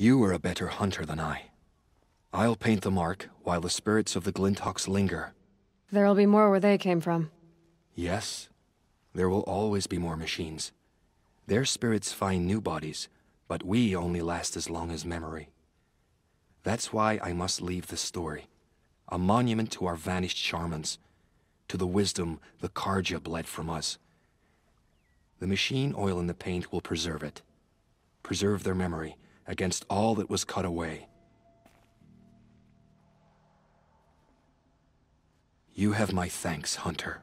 You are a better hunter than I. I'll paint the mark while the spirits of the Glinthawks linger. There'll be more where they came from. Yes. There will always be more machines. Their spirits find new bodies, but we only last as long as memory. That's why I must leave this story. A monument to our vanished shamans. To the wisdom the Karja bled from us. The machine oil in the paint will preserve it. Preserve their memory against all that was cut away. You have my thanks, Hunter.